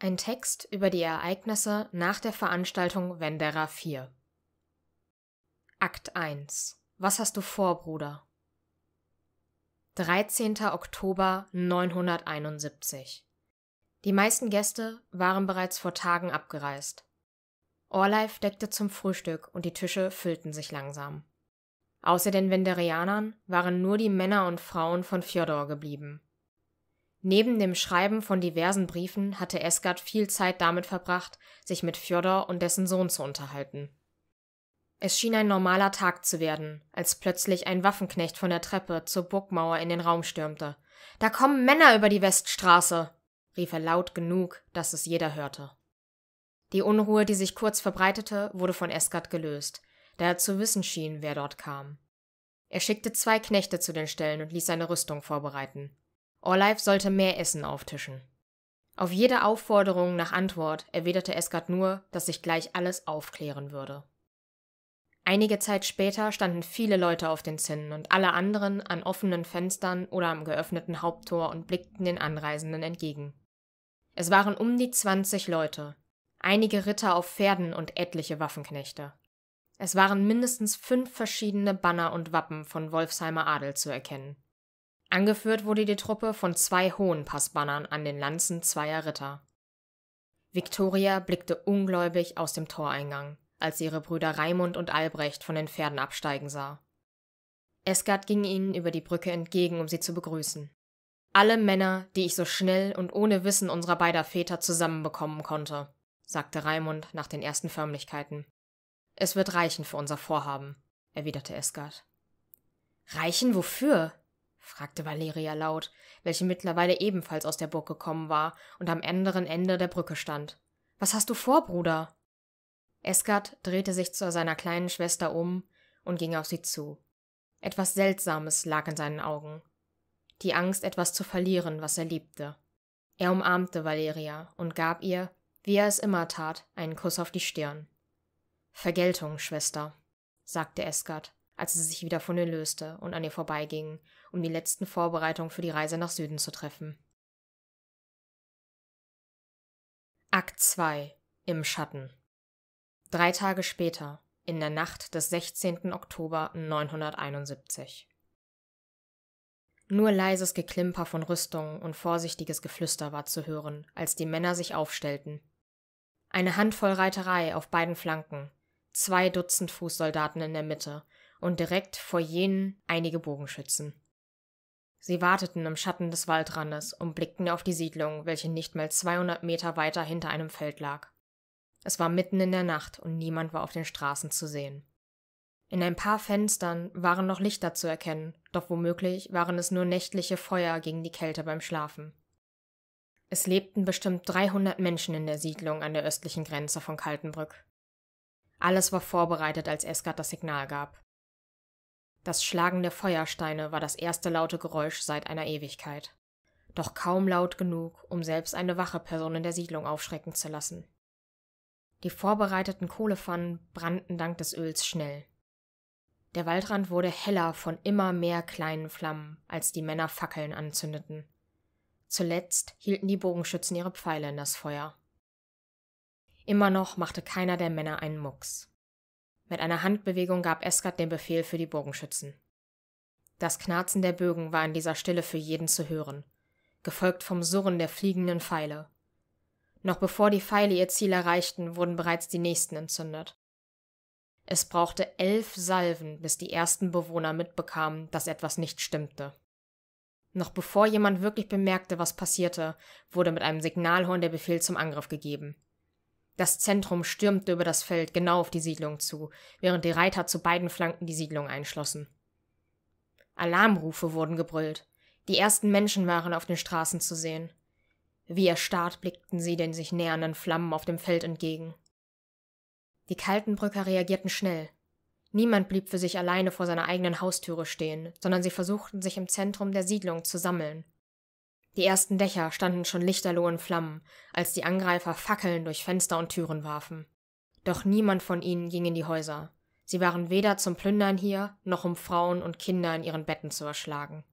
Ein Text über die Ereignisse nach der Veranstaltung Wendera 4. Akt 1. Was hast du vor, Bruder? 13. Oktober 971. Die meisten Gäste waren bereits vor Tagen abgereist. Orleif deckte zum Frühstück und die Tische füllten sich langsam. Außer den Venderianern waren nur die Männer und Frauen von Fjodor geblieben. Neben dem Schreiben von diversen Briefen hatte Esgard viel Zeit damit verbracht, sich mit Fjodor und dessen Sohn zu unterhalten. Es schien ein normaler Tag zu werden, als plötzlich ein Waffenknecht von der Treppe zur Burgmauer in den Raum stürmte. Da kommen Männer über die Weststraße! rief er laut genug, dass es jeder hörte. Die Unruhe, die sich kurz verbreitete, wurde von Esgard gelöst, da er zu wissen schien, wer dort kam. Er schickte zwei Knechte zu den Stellen und ließ seine Rüstung vorbereiten. Orlife sollte mehr Essen auftischen. Auf jede Aufforderung nach Antwort erwiderte Esgard nur, dass sich gleich alles aufklären würde. Einige Zeit später standen viele Leute auf den Zinnen und alle anderen an offenen Fenstern oder am geöffneten Haupttor und blickten den Anreisenden entgegen. Es waren um die 20 Leute, einige Ritter auf Pferden und etliche Waffenknechte. Es waren mindestens fünf verschiedene Banner und Wappen von Wolfsheimer Adel zu erkennen. Angeführt wurde die Truppe von zwei hohen Passbannern an den Lanzen zweier Ritter. Victoria blickte ungläubig aus dem Toreingang, als sie ihre Brüder Raimund und Albrecht von den Pferden absteigen sah. Esgard ging ihnen über die Brücke entgegen, um sie zu begrüßen. Alle Männer, die ich so schnell und ohne Wissen unserer beider Väter zusammenbekommen konnte, sagte Raimund nach den ersten Förmlichkeiten. Es wird reichen für unser Vorhaben, erwiderte Esgard. Reichen wofür? fragte Valeria laut, welche mittlerweile ebenfalls aus der Burg gekommen war und am anderen Ende der Brücke stand. Was hast du vor, Bruder? Esgard drehte sich zu seiner kleinen Schwester um und ging auf sie zu. Etwas Seltsames lag in seinen Augen. Die Angst, etwas zu verlieren, was er liebte. Er umarmte Valeria und gab ihr, wie er es immer tat, einen Kuss auf die Stirn. Vergeltung, Schwester, sagte Esgard als sie sich wieder von ihr löste und an ihr vorbeiging, um die letzten Vorbereitungen für die Reise nach Süden zu treffen. Akt 2 Im Schatten Drei Tage später, in der Nacht des 16. Oktober 971. Nur leises Geklimper von Rüstungen und vorsichtiges Geflüster war zu hören, als die Männer sich aufstellten. Eine Handvoll Reiterei auf beiden Flanken, zwei Dutzend Fußsoldaten in der Mitte und direkt vor jenen einige Bogenschützen. Sie warteten im Schatten des Waldrandes und blickten auf die Siedlung, welche nicht mal 200 Meter weiter hinter einem Feld lag. Es war mitten in der Nacht und niemand war auf den Straßen zu sehen. In ein paar Fenstern waren noch Lichter zu erkennen, doch womöglich waren es nur nächtliche Feuer gegen die Kälte beim Schlafen. Es lebten bestimmt 300 Menschen in der Siedlung an der östlichen Grenze von Kaltenbrück. Alles war vorbereitet, als Eskert das Signal gab. Das Schlagen der Feuersteine war das erste laute Geräusch seit einer Ewigkeit. Doch kaum laut genug, um selbst eine wache Person in der Siedlung aufschrecken zu lassen. Die vorbereiteten Kohlepfannen brannten dank des Öls schnell. Der Waldrand wurde heller von immer mehr kleinen Flammen, als die Männer Fackeln anzündeten. Zuletzt hielten die Bogenschützen ihre Pfeile in das Feuer. Immer noch machte keiner der Männer einen Mucks. Mit einer Handbewegung gab Eskat den Befehl für die Bogenschützen. Das Knarzen der Bögen war in dieser Stille für jeden zu hören, gefolgt vom Surren der fliegenden Pfeile. Noch bevor die Pfeile ihr Ziel erreichten, wurden bereits die nächsten entzündet. Es brauchte elf Salven, bis die ersten Bewohner mitbekamen, dass etwas nicht stimmte. Noch bevor jemand wirklich bemerkte, was passierte, wurde mit einem Signalhorn der Befehl zum Angriff gegeben. Das Zentrum stürmte über das Feld genau auf die Siedlung zu, während die Reiter zu beiden Flanken die Siedlung einschlossen. Alarmrufe wurden gebrüllt. Die ersten Menschen waren auf den Straßen zu sehen. Wie erstarrt blickten sie den sich nähernden Flammen auf dem Feld entgegen. Die Kaltenbrücker reagierten schnell. Niemand blieb für sich alleine vor seiner eigenen Haustüre stehen, sondern sie versuchten sich im Zentrum der Siedlung zu sammeln die ersten Dächer standen schon lichterloh in Flammen, als die Angreifer Fackeln durch Fenster und Türen warfen. Doch niemand von ihnen ging in die Häuser. Sie waren weder zum Plündern hier, noch um Frauen und Kinder in ihren Betten zu erschlagen.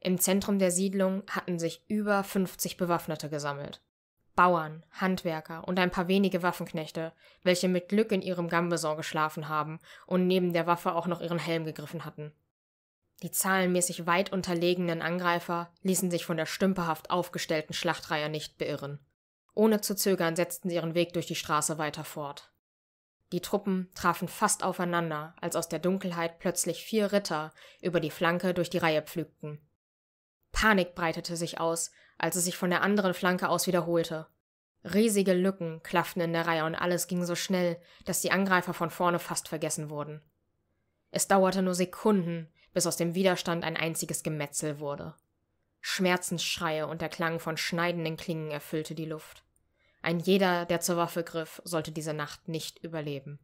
Im Zentrum der Siedlung hatten sich über 50 Bewaffnete gesammelt. Bauern, Handwerker und ein paar wenige Waffenknechte, welche mit Glück in ihrem Gambeson geschlafen haben und neben der Waffe auch noch ihren Helm gegriffen hatten. Die zahlenmäßig weit unterlegenen Angreifer ließen sich von der stümperhaft aufgestellten Schlachtreihe nicht beirren. Ohne zu zögern setzten sie ihren Weg durch die Straße weiter fort. Die Truppen trafen fast aufeinander, als aus der Dunkelheit plötzlich vier Ritter über die Flanke durch die Reihe pflügten. Panik breitete sich aus, als es sich von der anderen Flanke aus wiederholte. Riesige Lücken klafften in der Reihe und alles ging so schnell, dass die Angreifer von vorne fast vergessen wurden. Es dauerte nur Sekunden, bis aus dem Widerstand ein einziges Gemetzel wurde. Schmerzensschreie und der Klang von schneidenden Klingen erfüllte die Luft. Ein jeder, der zur Waffe griff, sollte diese Nacht nicht überleben.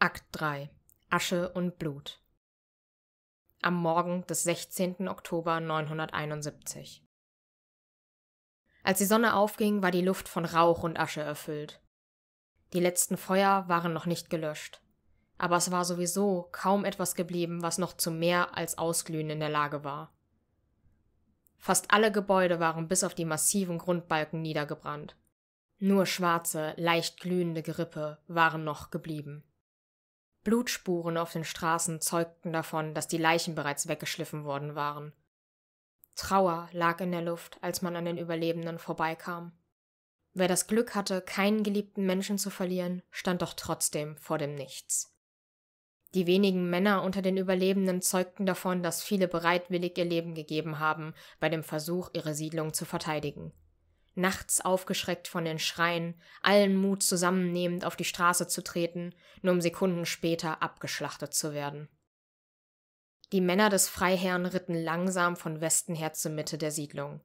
Akt 3 Asche und Blut Am Morgen des 16. Oktober 971. Als die Sonne aufging, war die Luft von Rauch und Asche erfüllt. Die letzten Feuer waren noch nicht gelöscht aber es war sowieso kaum etwas geblieben, was noch zu mehr als Ausglühen in der Lage war. Fast alle Gebäude waren bis auf die massiven Grundbalken niedergebrannt. Nur schwarze, leicht glühende Gerippe waren noch geblieben. Blutspuren auf den Straßen zeugten davon, dass die Leichen bereits weggeschliffen worden waren. Trauer lag in der Luft, als man an den Überlebenden vorbeikam. Wer das Glück hatte, keinen geliebten Menschen zu verlieren, stand doch trotzdem vor dem Nichts. Die wenigen Männer unter den Überlebenden zeugten davon, dass viele bereitwillig ihr Leben gegeben haben, bei dem Versuch, ihre Siedlung zu verteidigen. Nachts aufgeschreckt von den Schreien, allen Mut zusammennehmend auf die Straße zu treten, nur um Sekunden später abgeschlachtet zu werden. Die Männer des Freiherrn ritten langsam von Westen her zur Mitte der Siedlung.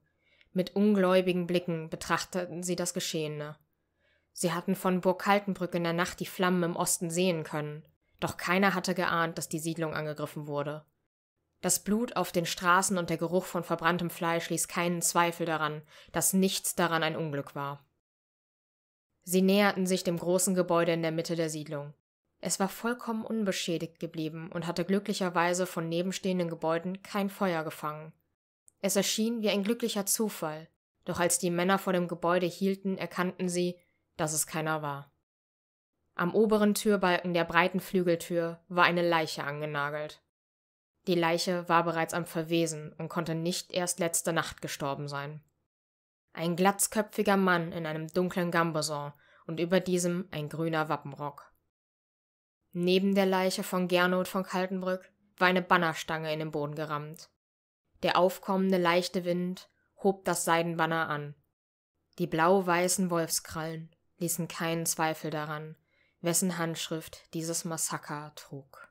Mit ungläubigen Blicken betrachteten sie das Geschehene. Sie hatten von Burg Kaltenbrück in der Nacht die Flammen im Osten sehen können doch keiner hatte geahnt, dass die Siedlung angegriffen wurde. Das Blut auf den Straßen und der Geruch von verbranntem Fleisch ließ keinen Zweifel daran, dass nichts daran ein Unglück war. Sie näherten sich dem großen Gebäude in der Mitte der Siedlung. Es war vollkommen unbeschädigt geblieben und hatte glücklicherweise von nebenstehenden Gebäuden kein Feuer gefangen. Es erschien wie ein glücklicher Zufall, doch als die Männer vor dem Gebäude hielten, erkannten sie, dass es keiner war. Am oberen Türbalken der breiten Flügeltür war eine Leiche angenagelt. Die Leiche war bereits am Verwesen und konnte nicht erst letzte Nacht gestorben sein. Ein glatzköpfiger Mann in einem dunklen Gambeson und über diesem ein grüner Wappenrock. Neben der Leiche von Gernot von Kaltenbrück war eine Bannerstange in den Boden gerammt. Der aufkommende leichte Wind hob das Seidenbanner an. Die blau-weißen Wolfskrallen ließen keinen Zweifel daran, wessen Handschrift dieses Massaker trug.